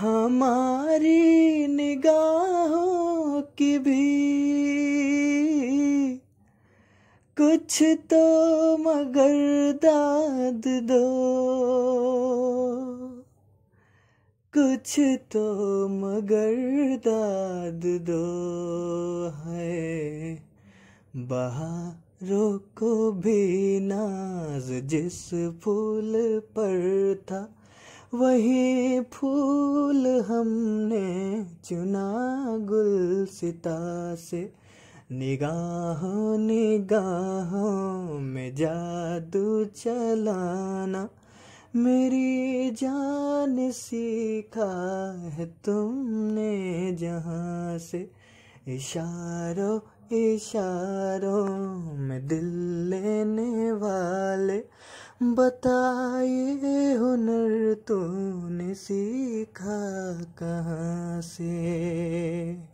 हमारी निगाहों की भी कुछ तो मगर दाद दो कुछ तो मगर दाद दो है बहा को भी नाज जिस फूल पर था वही फूल हमने चुना गुलसिता से निगाहों निगाहों में जादू चलाना मेरी जान सीखा है तुमने जहाँ से इशारों इशारों में दिल लेने वाला बताए हुनर तूने सीखा कहाँ से